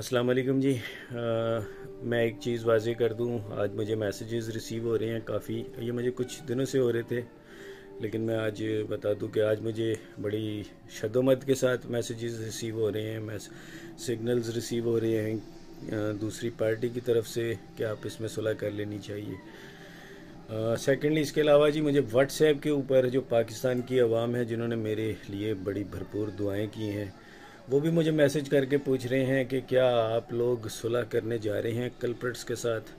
अस्सलाम वालेकुम जी आ, मैं एक चीज़ वाजे कर दूं आज मुझे मैसेजेस रिसीव हो रहे हैं काफ़ी ये मुझे कुछ दिनों से हो रहे थे लेकिन मैं आज बता दूं कि आज मुझे बड़ी शदोमत के साथ मैसेजेस रिसीव हो रहे हैं मैस सिग्नल्स रिसीव हो रहे हैं दूसरी पार्टी की तरफ से कि आप इसमें सुलह कर लेनी चाहिए सेकेंडली इसके अलावा जी मुझे व्हाट्सएप के ऊपर जो पाकिस्तान की आवाम है जिन्होंने मेरे लिए बड़ी भरपूर दुआएँ की हैं वो भी मुझे मैसेज करके पूछ रहे हैं कि क्या आप लोग सुलह करने जा रहे हैं कल्प्रट्स के साथ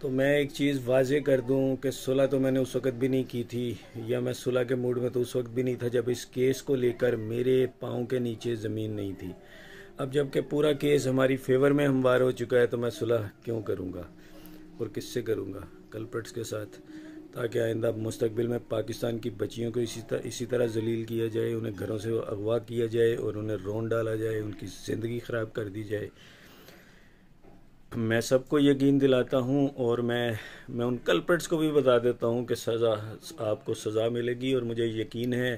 तो मैं एक चीज़ वाजे कर दूं कि सुलह तो मैंने उस वक्त भी नहीं की थी या मैं सुलह के मूड में तो उस वक्त भी नहीं था जब इस केस को लेकर मेरे पाँव के नीचे ज़मीन नहीं थी अब जबकि पूरा केस हमारी फेवर में हमवार हो चुका है तो मैं सुलह क्यों करूँगा और किससे करूँगा कल्प्रट्स के साथ ताकि आइंदा मुस्तबिल में पाकिस्तान की बच्चियों को इसी तरह इसी तरह जलील किया जाए उन्हें घरों से अगवा किया जाए और उन्हें रोन डाला जाए उनकी ज़िंदगी ख़राब कर दी जाए मैं सबको यकीन दिलाता हूँ और मैं मैं उन कल्प्रट्स को भी बता देता हूँ कि सज़ा आपको सज़ा मिलेगी और मुझे यकीन है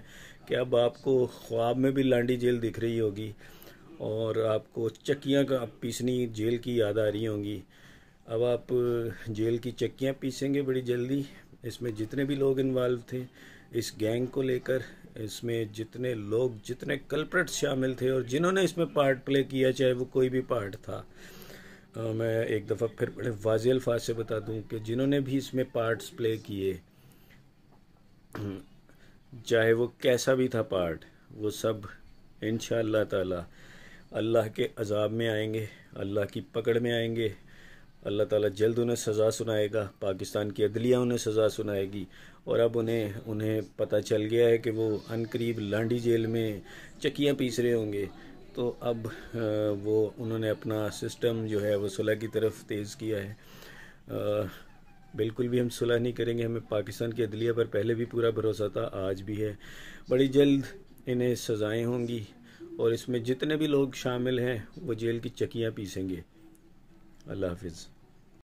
कि अब आपको ख्वाब में भी लांडी जेल दिख रही होगी और आपको चक्कियाँ का पीसनी जेल की याद आ रही होंगी अब आप जेल की चक्कियाँ पीसेंगे बड़ी जल्दी इसमें जितने भी लोग इन्वॉल्व थे इस गैंग को लेकर इसमें जितने लोग जितने कल्प्रेट शामिल थे और जिन्होंने इसमें पार्ट प्ले किया चाहे वो कोई भी पार्ट था आ, मैं एक दफ़ा फिर बड़े वाजे अल्फाज से बता दूं कि जिन्होंने भी इसमें पार्ट्स प्ले किए हम्म, चाहे वो कैसा भी था पार्ट वो सब इन ताला अल्लाह के अजाब में आएंगे अल्लाह की पकड़ में आएंगे अल्लाह ताला जल्द उन्हें सज़ा सुनाएगा पाकिस्तान की अदलिया उन्हें सज़ा सुनाएगी और अब उन्हें उन्हें पता चल गया है कि वो अनकरीब लांडी जेल में चक्कियाँ पीस रहे होंगे तो अब वो उन्होंने अपना सिस्टम जो है वो सुलह की तरफ तेज़ किया है आ, बिल्कुल भी हम सुलह नहीं करेंगे हमें पाकिस्तान की अदलिया पर पहले भी पूरा भरोसा था आज भी है बड़ी जल्द इन्हें सज़ाएँ होंगी और इसमें जितने भी लोग शामिल हैं वो जेल की चक्कियाँ पीसेंगे अल्लाह हाफिज़